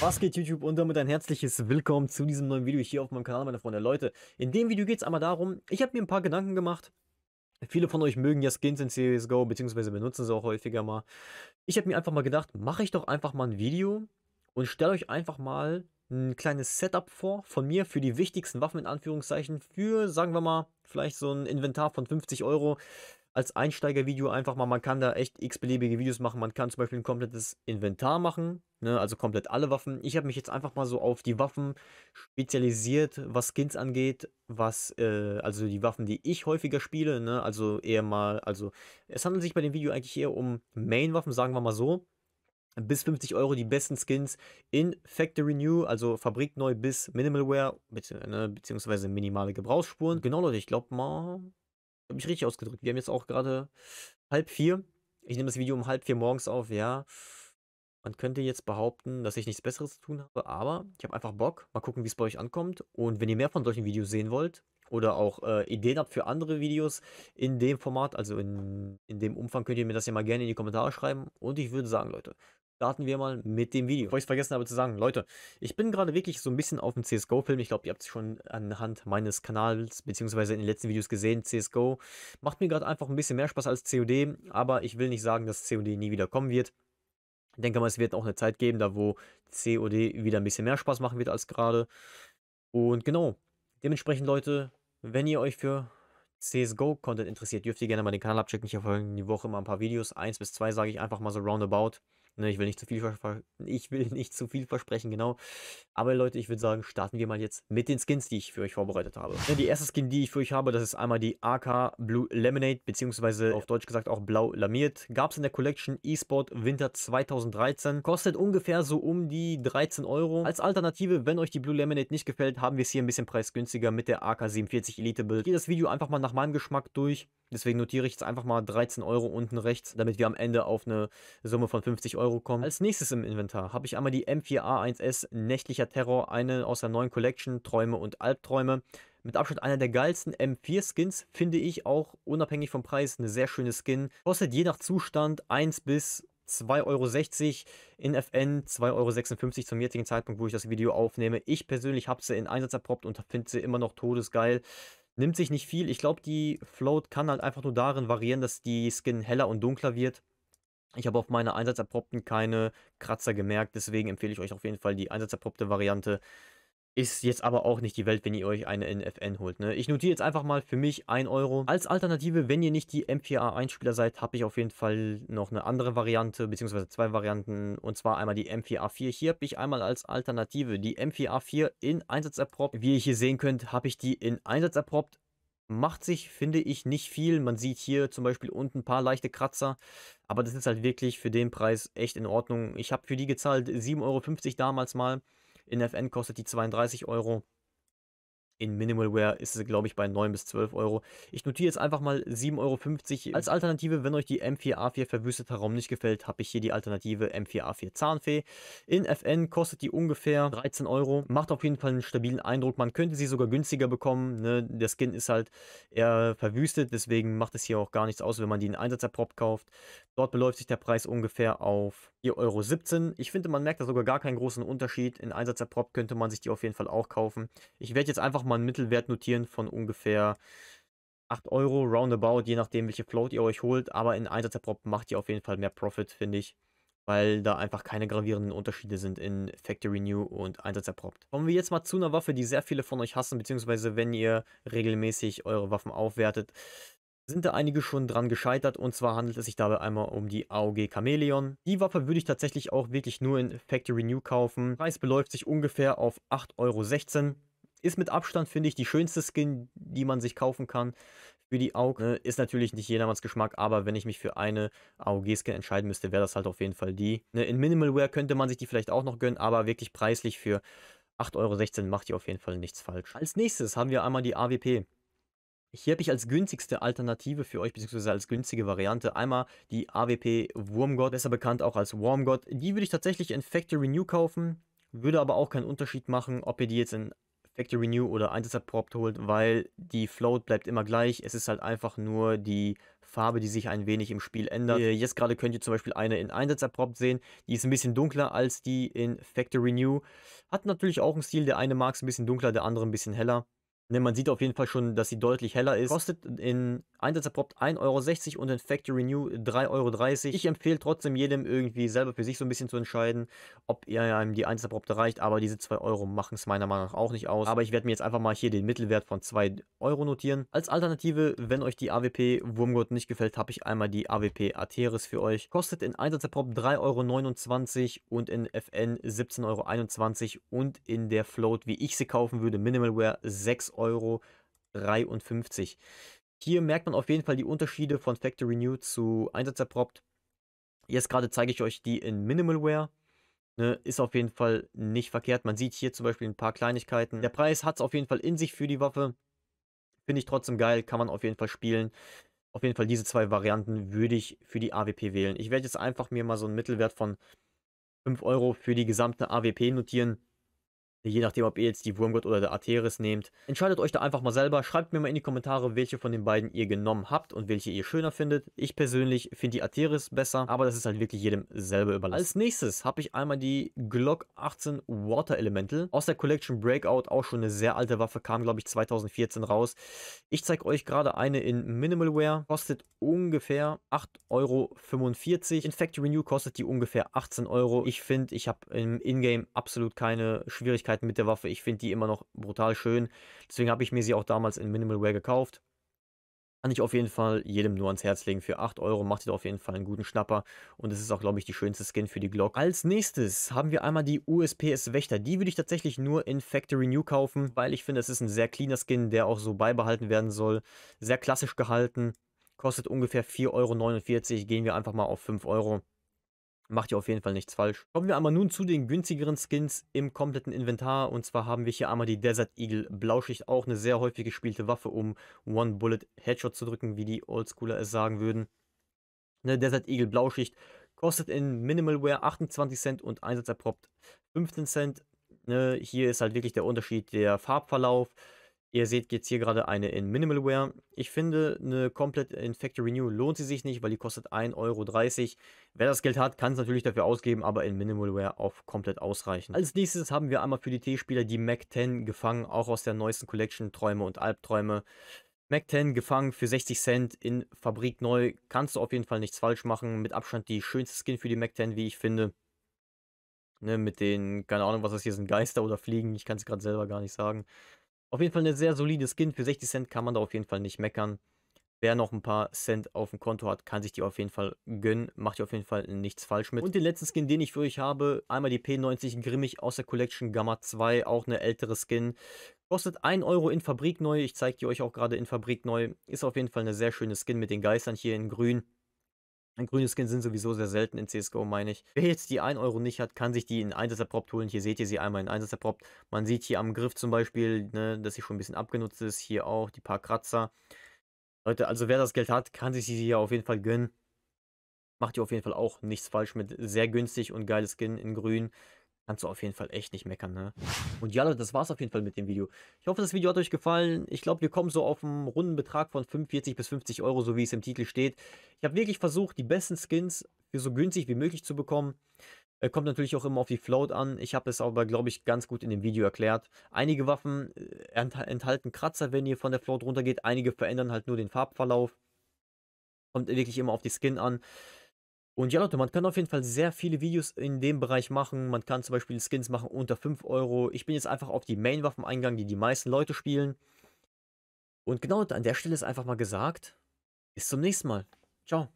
Was geht YouTube und damit ein herzliches Willkommen zu diesem neuen Video hier auf meinem Kanal, meine Freunde. Leute, in dem Video geht es einmal darum, ich habe mir ein paar Gedanken gemacht. Viele von euch mögen ja Skins in CSGO, beziehungsweise benutzen sie auch häufiger mal. Ich habe mir einfach mal gedacht, mache ich doch einfach mal ein Video und stelle euch einfach mal ein kleines Setup vor von mir für die wichtigsten Waffen in Anführungszeichen für, sagen wir mal, vielleicht so ein Inventar von 50 Euro, als Einsteigervideo einfach mal. Man kann da echt x-beliebige Videos machen. Man kann zum Beispiel ein komplettes Inventar machen, ne? also komplett alle Waffen. Ich habe mich jetzt einfach mal so auf die Waffen spezialisiert, was Skins angeht, was, äh, also die Waffen, die ich häufiger spiele, ne? also eher mal, also es handelt sich bei dem Video eigentlich eher um Main-Waffen, sagen wir mal so bis 50 Euro die besten Skins in Factory New, also Fabrik neu bis Minimalware, ne, beziehungsweise minimale Gebrauchsspuren. Genau, Leute, ich glaube mal, habe mich richtig ausgedrückt. Wir haben jetzt auch gerade halb vier. Ich nehme das Video um halb vier morgens auf, ja. Man könnte jetzt behaupten, dass ich nichts Besseres zu tun habe, aber ich habe einfach Bock. Mal gucken, wie es bei euch ankommt. Und wenn ihr mehr von solchen Videos sehen wollt oder auch äh, Ideen habt für andere Videos in dem Format, also in, in dem Umfang, könnt ihr mir das ja mal gerne in die Kommentare schreiben. Und ich würde sagen, Leute, starten wir mal mit dem Video. Bevor ich es vergessen habe zu sagen, Leute, ich bin gerade wirklich so ein bisschen auf dem CSGO-Film. Ich glaube, ihr habt es schon anhand meines Kanals bzw. in den letzten Videos gesehen. CSGO macht mir gerade einfach ein bisschen mehr Spaß als COD, aber ich will nicht sagen, dass COD nie wieder kommen wird. Ich denke mal, es wird auch eine Zeit geben, da wo COD wieder ein bisschen mehr Spaß machen wird als gerade. Und genau, dementsprechend, Leute, wenn ihr euch für CSGO-Content interessiert, dürft ihr gerne mal den Kanal abchecken. Ich verfolge die Woche immer ein paar Videos, eins bis zwei sage ich einfach mal so roundabout. Ne, ich will nicht zu viel ich will nicht zu viel versprechen, genau. Aber Leute, ich würde sagen, starten wir mal jetzt mit den Skins, die ich für euch vorbereitet habe. Ne, die erste Skin, die ich für euch habe, das ist einmal die AK Blue Lemonade, beziehungsweise auf Deutsch gesagt auch blau lamiert. Gab es in der Collection eSport Winter 2013. Kostet ungefähr so um die 13 Euro. Als Alternative, wenn euch die Blue Lemonade nicht gefällt, haben wir es hier ein bisschen preisgünstiger mit der AK 47 Elite Build. Geht das Video einfach mal nach meinem Geschmack durch. Deswegen notiere ich jetzt einfach mal 13 Euro unten rechts, damit wir am Ende auf eine Summe von 50 Euro kommen. Als nächstes im Inventar habe ich einmal die M4A1S Nächtlicher Terror, eine aus der neuen Collection Träume und Albträume. Mit Abstand einer der geilsten M4-Skins, finde ich auch unabhängig vom Preis eine sehr schöne Skin. Kostet je nach Zustand 1 bis 2,60 Euro in FN, 2,56 Euro zum jetzigen Zeitpunkt, wo ich das Video aufnehme. Ich persönlich habe sie in Einsatz erprobt und finde sie immer noch todesgeil nimmt sich nicht viel. Ich glaube, die Float kann halt einfach nur darin variieren, dass die Skin heller und dunkler wird. Ich habe auf meine Einsatzerprobten keine Kratzer gemerkt, deswegen empfehle ich euch auf jeden Fall die Einsatzerprobte Variante. Ist jetzt aber auch nicht die Welt, wenn ihr euch eine NFN holt. Ne? Ich notiere jetzt einfach mal für mich 1 Euro. Als Alternative, wenn ihr nicht die m MPA-1-Spieler seid, habe ich auf jeden Fall noch eine andere Variante, beziehungsweise zwei Varianten. Und zwar einmal die m 4 a 4 Hier habe ich einmal als Alternative die m 4 a 4 in Einsatz erprobt. Wie ihr hier sehen könnt, habe ich die in Einsatz erprobt. Macht sich, finde ich, nicht viel. Man sieht hier zum Beispiel unten ein paar leichte Kratzer. Aber das ist halt wirklich für den Preis echt in Ordnung. Ich habe für die gezahlt 7,50 Euro damals mal. In FN kostet die 32 Euro. In Minimalware ist es, glaube ich, bei 9 bis 12 Euro. Ich notiere jetzt einfach mal 7,50 Euro als mhm. Alternative. Wenn euch die M4A4 verwüsteter Raum nicht gefällt, habe ich hier die Alternative M4A4 Zahnfee. In FN kostet die ungefähr 13 Euro. Macht auf jeden Fall einen stabilen Eindruck. Man könnte sie sogar günstiger bekommen. Ne? Der Skin ist halt eher verwüstet, deswegen macht es hier auch gar nichts aus, wenn man die in Einsatzerprop kauft. Dort beläuft sich der Preis ungefähr auf 4,17 Euro. Ich finde, man merkt da sogar gar keinen großen Unterschied. In Einsatzerprop könnte man sich die auf jeden Fall auch kaufen. Ich werde jetzt einfach mal mal einen Mittelwert notieren von ungefähr 8 Euro roundabout, je nachdem, welche Float ihr euch holt. Aber in Einsatzerprop macht ihr auf jeden Fall mehr Profit, finde ich, weil da einfach keine gravierenden Unterschiede sind in Factory New und Einsatzerprobt. Kommen wir jetzt mal zu einer Waffe, die sehr viele von euch hassen, beziehungsweise wenn ihr regelmäßig eure Waffen aufwertet, sind da einige schon dran gescheitert und zwar handelt es sich dabei einmal um die AOG Chameleon. Die Waffe würde ich tatsächlich auch wirklich nur in Factory New kaufen. Der Preis beläuft sich ungefähr auf 8,16 Euro ist mit Abstand, finde ich, die schönste Skin, die man sich kaufen kann für die AUG. Ne, ist natürlich nicht jedermanns Geschmack, aber wenn ich mich für eine AOG-Skin entscheiden müsste, wäre das halt auf jeden Fall die. Ne? In Minimalware könnte man sich die vielleicht auch noch gönnen, aber wirklich preislich für 8,16 Euro macht die auf jeden Fall nichts falsch. Als nächstes haben wir einmal die AWP. Hier habe ich als günstigste Alternative für euch, beziehungsweise als günstige Variante, einmal die AWP Wurmgott, besser bekannt auch als Wurmgott. Die würde ich tatsächlich in Factory New kaufen, würde aber auch keinen Unterschied machen, ob ihr die jetzt in Factory New oder 1 holt, weil die Float bleibt immer gleich. Es ist halt einfach nur die Farbe, die sich ein wenig im Spiel ändert. Jetzt gerade könnt ihr zum Beispiel eine in Einsatzerprobt sehen. Die ist ein bisschen dunkler als die in Factory New. Hat natürlich auch einen Stil, der eine mag es ein bisschen dunkler, der andere ein bisschen heller. Ne, man sieht auf jeden Fall schon, dass sie deutlich heller ist. Kostet in Einsatzerprobt 1,60 Euro und in Factory New 3,30 Euro. Ich empfehle trotzdem jedem irgendwie selber für sich so ein bisschen zu entscheiden, ob ihr einem die Einsatzerprobte reicht. Aber diese 2 Euro machen es meiner Meinung nach auch nicht aus. Aber ich werde mir jetzt einfach mal hier den Mittelwert von 2 Euro notieren. Als Alternative, wenn euch die AWP Wurmgott nicht gefällt, habe ich einmal die AWP Atheris für euch. Kostet in Einsatzerprobt 3,29 Euro und in FN 17,21 Euro und in der Float, wie ich sie kaufen würde, Minimalware 6 Euro. Euro. 53. Hier merkt man auf jeden Fall die Unterschiede von Factory New zu Einsatzerprobt. Jetzt gerade zeige ich euch die in Minimalware. Ne, ist auf jeden Fall nicht verkehrt. Man sieht hier zum Beispiel ein paar Kleinigkeiten. Der Preis hat es auf jeden Fall in sich für die Waffe. Finde ich trotzdem geil, kann man auf jeden Fall spielen. Auf jeden Fall diese zwei Varianten würde ich für die AWP wählen. Ich werde jetzt einfach mir mal so einen Mittelwert von 5 Euro für die gesamte AWP notieren. Je nachdem, ob ihr jetzt die Wurmgott oder der Atheris nehmt. Entscheidet euch da einfach mal selber. Schreibt mir mal in die Kommentare, welche von den beiden ihr genommen habt und welche ihr schöner findet. Ich persönlich finde die Atheris besser, aber das ist halt wirklich jedem selber überlassen. Als nächstes habe ich einmal die Glock 18 Water Elemental. Aus der Collection Breakout auch schon eine sehr alte Waffe, kam glaube ich 2014 raus. Ich zeige euch gerade eine in Minimalware. Kostet ungefähr 8,45 Euro. In Factory New kostet die ungefähr 18 Euro. Ich finde, ich habe im Ingame absolut keine Schwierigkeiten Möglichkeiten mit der Waffe. Ich finde die immer noch brutal schön. Deswegen habe ich mir sie auch damals in Minimal Wear gekauft. Kann ich auf jeden Fall jedem nur ans Herz legen. Für 8 Euro macht ihr da auf jeden Fall einen guten Schnapper. Und es ist auch, glaube ich, die schönste Skin für die Glock. Als nächstes haben wir einmal die USPS Wächter. Die würde ich tatsächlich nur in Factory New kaufen, weil ich finde, es ist ein sehr cleaner Skin, der auch so beibehalten werden soll. Sehr klassisch gehalten. Kostet ungefähr 4,49 Euro. Gehen wir einfach mal auf 5 Euro. Macht ihr auf jeden Fall nichts falsch. Kommen wir aber nun zu den günstigeren Skins im kompletten Inventar. Und zwar haben wir hier einmal die Desert Eagle Blauschicht, auch eine sehr häufig gespielte Waffe, um One Bullet Headshot zu drücken, wie die Oldschooler es sagen würden. Eine Desert Eagle Blauschicht kostet in Minimalware 28 Cent und Einsatz erprobt 15 Cent. Ne, hier ist halt wirklich der Unterschied der Farbverlauf. Ihr seht jetzt hier gerade eine in Minimalware. Ich finde, eine komplett in Factory New lohnt sie sich nicht, weil die kostet 1,30 Euro. Wer das Geld hat, kann es natürlich dafür ausgeben, aber in Minimalware auch komplett ausreichend. Als nächstes haben wir einmal für die T-Spieler die Mac 10 gefangen, auch aus der neuesten Collection Träume und Albträume. Mac 10 gefangen für 60 Cent in Fabrik neu. Kannst du auf jeden Fall nichts falsch machen. Mit Abstand die schönste Skin für die Mac 10, wie ich finde. Ne, mit den, keine Ahnung, was das hier sind, Geister oder Fliegen. Ich kann es gerade selber gar nicht sagen. Auf jeden Fall eine sehr solide Skin. Für 60 Cent kann man da auf jeden Fall nicht meckern. Wer noch ein paar Cent auf dem Konto hat, kann sich die auf jeden Fall gönnen. Macht ihr auf jeden Fall nichts falsch mit. Und den letzten Skin, den ich für euch habe, einmal die P90 Grimmig aus der Collection Gamma 2, auch eine ältere Skin. Kostet 1 Euro in Fabrik neu. Ich zeige die euch auch gerade in Fabrik neu. Ist auf jeden Fall eine sehr schöne Skin mit den Geistern hier in grün. Grüne Skins sind sowieso sehr selten in CSGO, meine ich. Wer jetzt die 1 Euro nicht hat, kann sich die in Einsatz erprobt holen. Hier seht ihr sie einmal in Einsatz erprobt. Man sieht hier am Griff zum Beispiel, ne, dass sie schon ein bisschen abgenutzt ist. Hier auch die paar Kratzer. Leute, also wer das Geld hat, kann sich sie hier auf jeden Fall gönnen. Macht ihr auf jeden Fall auch nichts falsch mit. Sehr günstig und geiles Skin in grün kannst du auf jeden Fall echt nicht meckern, ne? Und ja, Leute, das war's auf jeden Fall mit dem Video. Ich hoffe, das Video hat euch gefallen. Ich glaube, wir kommen so auf einen runden Betrag von 45 bis 50 Euro, so wie es im Titel steht. Ich habe wirklich versucht, die besten Skins für so günstig wie möglich zu bekommen. Äh, kommt natürlich auch immer auf die Float an. Ich habe es aber, glaube ich, ganz gut in dem Video erklärt. Einige Waffen äh, enthalten Kratzer, wenn ihr von der Float runtergeht. Einige verändern halt nur den Farbverlauf. Kommt wirklich immer auf die Skin an. Und ja, Leute, man kann auf jeden Fall sehr viele Videos in dem Bereich machen. Man kann zum Beispiel Skins machen unter 5 Euro. Ich bin jetzt einfach auf die Main-Waffen eingegangen, die die meisten Leute spielen. Und genau an der Stelle ist einfach mal gesagt. Bis zum nächsten Mal. Ciao.